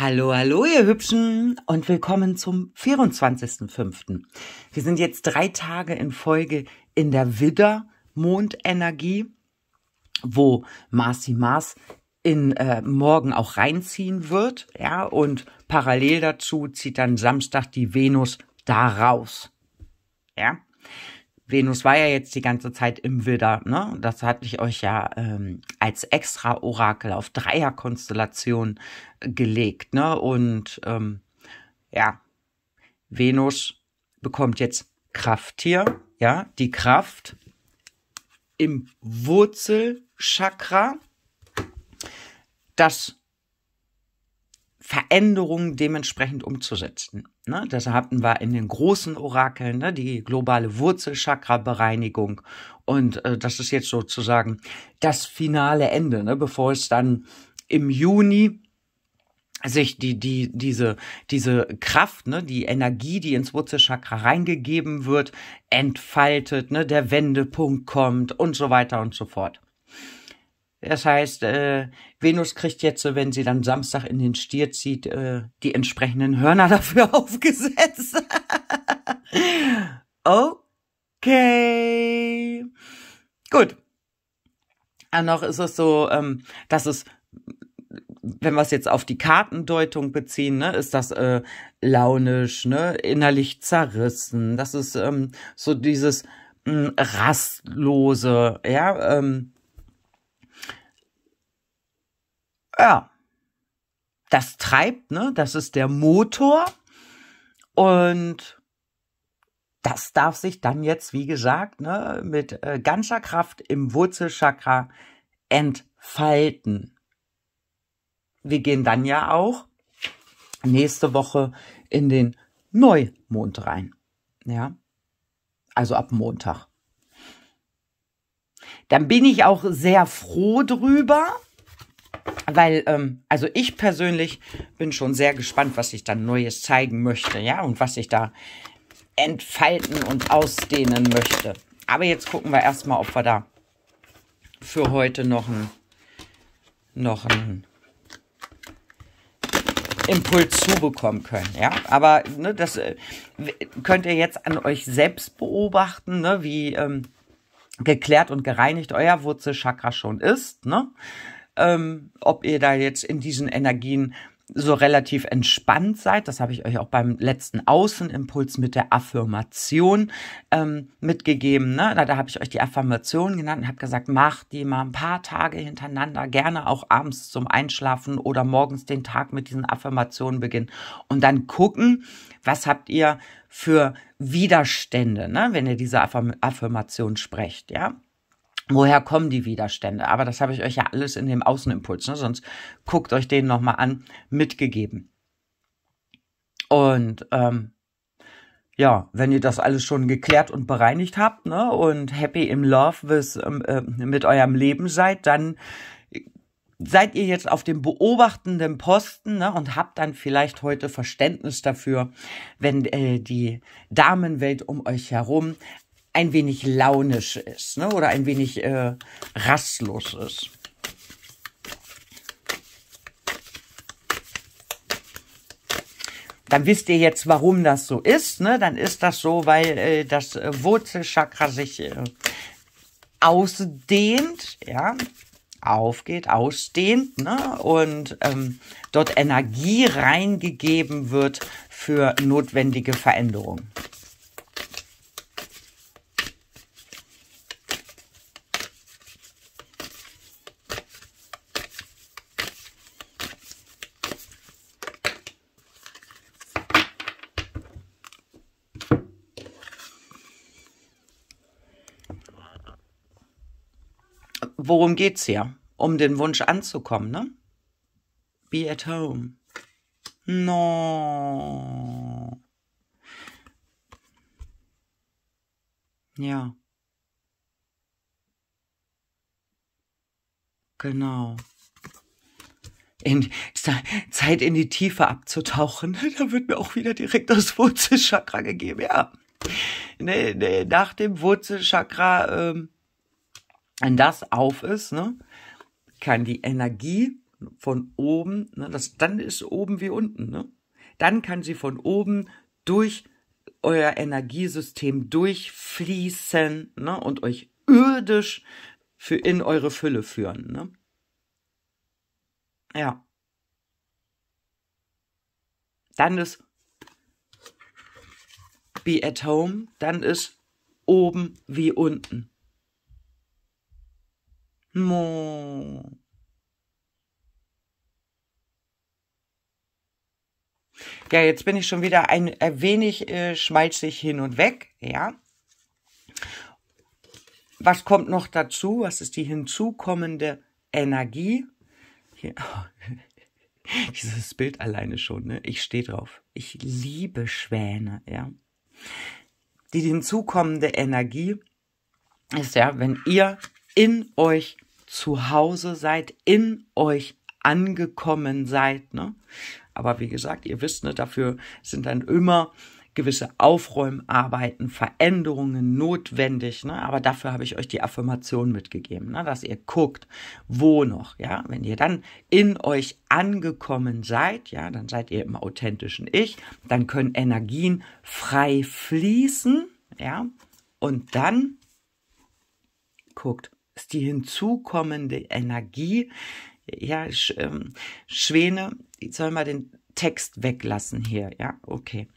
Hallo, hallo, ihr Hübschen und willkommen zum 24.05. Wir sind jetzt drei Tage in Folge in der Widder Mondenergie, wo Marcy Mars in äh, morgen auch reinziehen wird, ja, und parallel dazu zieht dann Samstag die Venus da raus. Ja? Venus war ja jetzt die ganze Zeit im Widder, ne? Das hatte ich euch ja ähm, als extra Orakel auf Dreierkonstellation äh, gelegt, ne? Und ähm, ja, Venus bekommt jetzt Kraft hier, ja, die Kraft im Wurzelchakra. Das Veränderungen dementsprechend umzusetzen. Ne? Das hatten wir in den großen Orakeln, ne? die globale Wurzelchakra-Bereinigung. Und äh, das ist jetzt sozusagen das finale Ende, ne? bevor es dann im Juni sich die die diese diese Kraft ne die Energie die ins Wurzelchakra reingegeben wird entfaltet ne der Wendepunkt kommt und so weiter und so fort das heißt, äh, Venus kriegt jetzt, äh, wenn sie dann Samstag in den Stier zieht, äh, die entsprechenden Hörner dafür aufgesetzt. okay. Gut. Aber ah, noch ist es so, ähm, dass es, wenn wir es jetzt auf die Kartendeutung beziehen, ne, ist das äh, launisch, ne, innerlich zerrissen. Das ist ähm, so dieses mh, mm, rastlose, ja, ähm, ja, das treibt, ne? Das ist der Motor. Und das darf sich dann jetzt, wie gesagt, ne, mit äh, ganzer Kraft im Wurzelchakra entfalten. Wir gehen dann ja auch nächste Woche in den Neumond rein. Ja. Also ab Montag. Dann bin ich auch sehr froh drüber, weil, ähm, also ich persönlich bin schon sehr gespannt, was ich dann Neues zeigen möchte, ja, und was ich da entfalten und ausdehnen möchte. Aber jetzt gucken wir erstmal, ob wir da für heute noch ein, noch ein Impuls zubekommen können. Ja, aber ne, das äh, könnt ihr jetzt an euch selbst beobachten, ne, wie ähm, geklärt und gereinigt euer Wurzelchakra schon ist. Ne? ähm, ob ihr da jetzt in diesen Energien so relativ entspannt seid. Das habe ich euch auch beim letzten Außenimpuls mit der Affirmation ähm, mitgegeben. Ne? Da, da habe ich euch die Affirmation genannt und habe gesagt, macht die mal ein paar Tage hintereinander, gerne auch abends zum Einschlafen oder morgens den Tag mit diesen Affirmationen beginnen und dann gucken, was habt ihr für Widerstände, ne? wenn ihr diese Affirmation sprecht, ja. Woher kommen die Widerstände? Aber das habe ich euch ja alles in dem Außenimpuls, ne? sonst guckt euch den nochmal an, mitgegeben. Und ähm, ja, wenn ihr das alles schon geklärt und bereinigt habt ne? und happy in Love with, ähm, äh, mit eurem Leben seid, dann seid ihr jetzt auf dem beobachtenden Posten ne? und habt dann vielleicht heute Verständnis dafür, wenn äh, die Damenwelt um euch herum ein wenig launisch ist ne? oder ein wenig äh, rastlos ist. Dann wisst ihr jetzt, warum das so ist. Ne? Dann ist das so, weil äh, das äh, Wurzelchakra sich äh, ausdehnt, ja, aufgeht, ausdehnt ne? und ähm, dort Energie reingegeben wird für notwendige Veränderungen. worum geht's hier? Um den Wunsch anzukommen, ne? Be at home. No. Ja. Genau. In Zeit in die Tiefe abzutauchen. Da wird mir auch wieder direkt das Wurzelchakra gegeben. Ja. Nee, nee, nach dem Wurzelchakra ähm, wenn das auf ist, ne, kann die Energie von oben, ne, das, dann ist oben wie unten, ne? dann kann sie von oben durch euer Energiesystem durchfließen ne, und euch irdisch für in eure Fülle führen. Ne? Ja. Dann ist be at home, dann ist oben wie unten. もう。Ja, jetzt bin ich schon wieder ein äh, wenig äh, schmalzig hin und weg, ja. Was kommt noch dazu? Was ist die hinzukommende Energie? Hier, Dieses Bild alleine schon, ne? Ich stehe drauf. Ich liebe Schwäne, ja. Die hinzukommende Energie ist ja, wenn ihr in euch zu Hause seid, in euch angekommen seid. Ne? Aber wie gesagt, ihr wisst, ne, dafür sind dann immer gewisse Aufräumarbeiten, Veränderungen notwendig. Ne? Aber dafür habe ich euch die Affirmation mitgegeben, ne? dass ihr guckt, wo noch. Ja, wenn ihr dann in euch angekommen seid, ja, dann seid ihr im authentischen Ich. Dann können Energien frei fließen. Ja, und dann guckt, ist die hinzukommende Energie. Ja, Sch, ähm, Schwäne, soll mal den Text weglassen hier, ja, okay.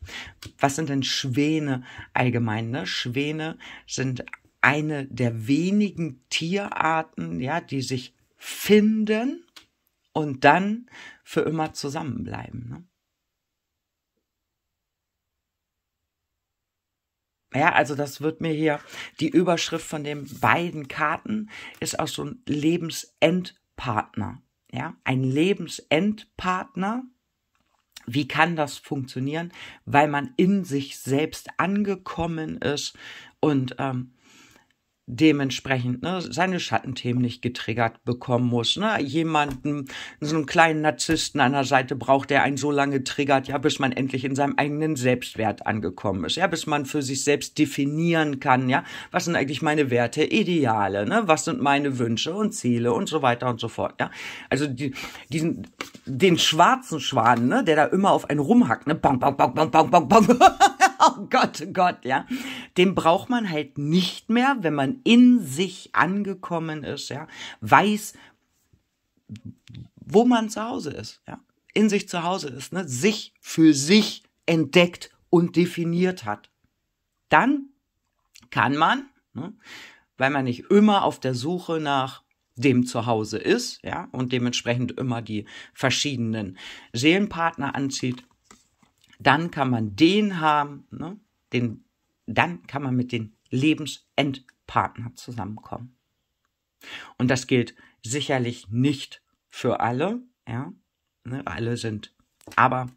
Was sind denn Schwäne allgemein? Ne? Schwäne sind eine der wenigen Tierarten, ja, die sich finden und dann für immer zusammenbleiben. Ne? Ja, also das wird mir hier, die Überschrift von den beiden Karten ist auch so ein Lebensendpartner. Ja, ein Lebensendpartner. Wie kann das funktionieren? Weil man in sich selbst angekommen ist und ähm, dementsprechend ne, seine Schattenthemen nicht getriggert bekommen muss. Ne? Jemanden, so einen kleinen Narzissten an der Seite braucht, der einen so lange triggert, ja, bis man endlich in seinem eigenen Selbstwert angekommen ist, ja, bis man für sich selbst definieren kann, ja, was sind eigentlich meine Werte, Ideale, ne? was sind meine Wünsche und Ziele und so weiter und so fort. Ja? Also die, diesen, den schwarzen Schwan, ne, der da immer auf einen rumhackt, ne? Bang, bang, bang, bang, bang, bang, bang. oh Gott, oh Gott, ja. Den braucht man halt nicht mehr, wenn man in sich angekommen ist, ja, weiß, wo man zu Hause ist, ja, in sich zu Hause ist, ne, sich für sich entdeckt und definiert hat. Dann kann man, ne, weil man nicht immer auf der Suche nach dem zu Hause ist, ja, und dementsprechend immer die verschiedenen Seelenpartner anzieht, dann kann man den haben, ne? den, dann kann man mit den Lebensendpartner zusammenkommen. Und das gilt sicherlich nicht für alle, ja, ne? alle sind, aber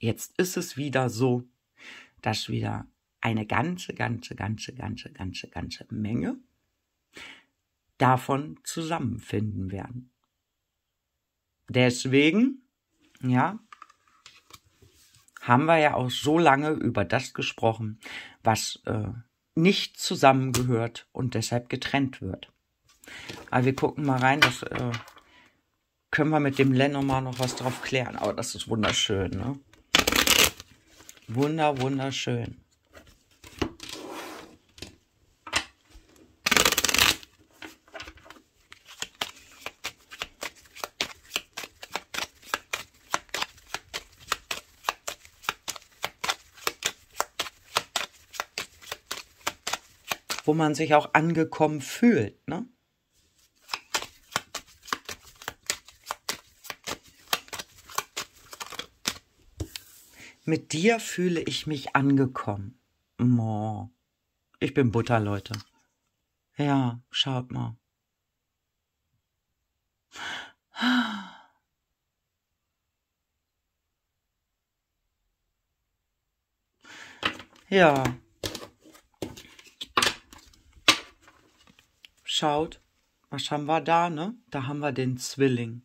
jetzt ist es wieder so, dass wieder eine ganze, ganze, ganze, ganze, ganze, ganze Menge davon zusammenfinden werden. Deswegen, ja, haben wir ja auch so lange über das gesprochen, was äh, nicht zusammengehört und deshalb getrennt wird. Aber wir gucken mal rein, das äh, können wir mit dem Leno mal noch was drauf klären. Aber das ist wunderschön, ne? Wunder, wunderschön. wo man sich auch angekommen fühlt. Ne? Mit dir fühle ich mich angekommen. Oh, ich bin Butter, Leute. Ja, schaut mal. Ja. schaut, was haben wir da, ne? Da haben wir den Zwilling.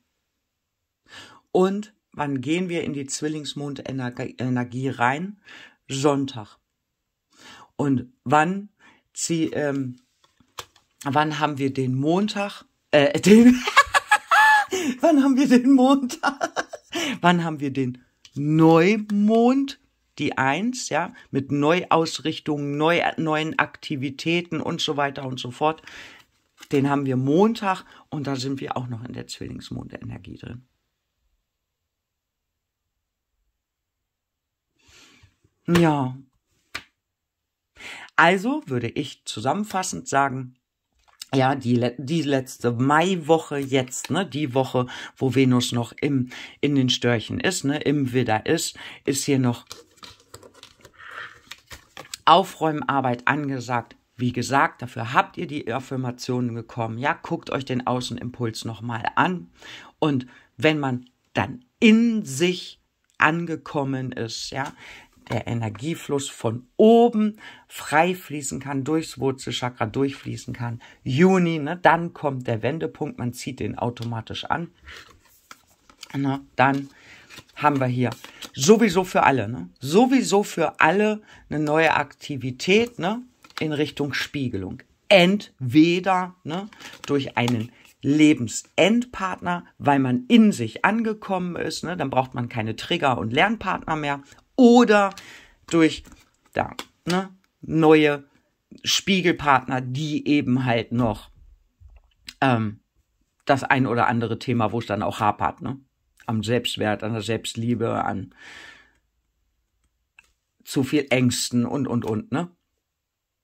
Und wann gehen wir in die Zwillingsmondenergie rein? Sonntag. Und wann zieh, ähm, wann haben wir den Montag? Äh, den wann haben wir den Montag? wann haben wir den Neumond? Die Eins, ja, mit Neuausrichtungen, neu, neuen Aktivitäten und so weiter und so fort den haben wir Montag und da sind wir auch noch in der Zwillingsmondenergie drin. Ja. Also würde ich zusammenfassend sagen, ja, die, die letzte Maiwoche jetzt, ne, die Woche, wo Venus noch im, in den Störchen ist, ne, im Widder ist, ist hier noch Aufräumarbeit angesagt, wie gesagt, dafür habt ihr die Affirmationen gekommen. Ja, guckt euch den Außenimpuls nochmal an. Und wenn man dann in sich angekommen ist, ja, der Energiefluss von oben frei fließen kann, durchs Wurzelchakra durchfließen kann. Juni, ne, dann kommt der Wendepunkt, man zieht den automatisch an. Na, dann haben wir hier sowieso für alle, ne? sowieso für alle eine neue Aktivität, ne? in Richtung Spiegelung. Entweder ne, durch einen Lebensendpartner, weil man in sich angekommen ist, ne, dann braucht man keine Trigger und Lernpartner mehr, oder durch da, ne, neue Spiegelpartner, die eben halt noch ähm, das ein oder andere Thema, wo es dann auch hapert, ne? Am Selbstwert, an der Selbstliebe, an zu viel Ängsten und und und, ne?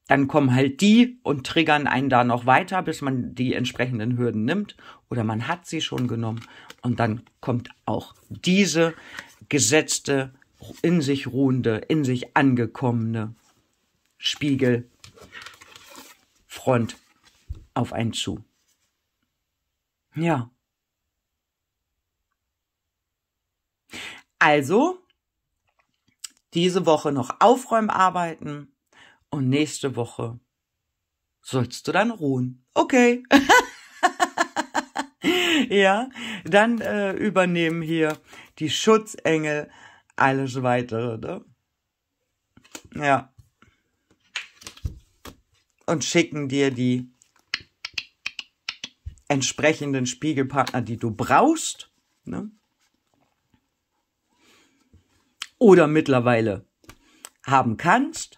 dann kommen halt die und triggern einen da noch weiter, bis man die entsprechenden Hürden nimmt oder man hat sie schon genommen und dann kommt auch diese gesetzte, in sich ruhende, in sich angekommene Spiegelfront auf einen zu. Ja. Also, diese Woche noch aufräumarbeiten und nächste Woche sollst du dann ruhen. Okay. ja, dann äh, übernehmen hier die Schutzengel alles weitere. Ne? Ja. Und schicken dir die entsprechenden Spiegelpartner, die du brauchst. Ne? Oder mittlerweile haben kannst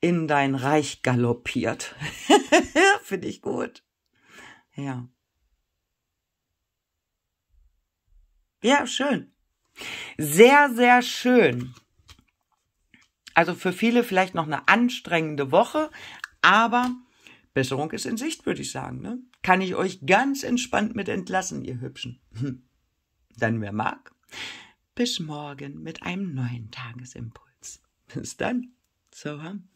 in dein Reich galoppiert. Finde ich gut. Ja. Ja, schön. Sehr, sehr schön. Also für viele vielleicht noch eine anstrengende Woche, aber Besserung ist in Sicht, würde ich sagen. Ne? Kann ich euch ganz entspannt mit entlassen, ihr Hübschen. Hm. Dann wer mag. Bis morgen mit einem neuen Tagesimpuls. Bis dann. So haben.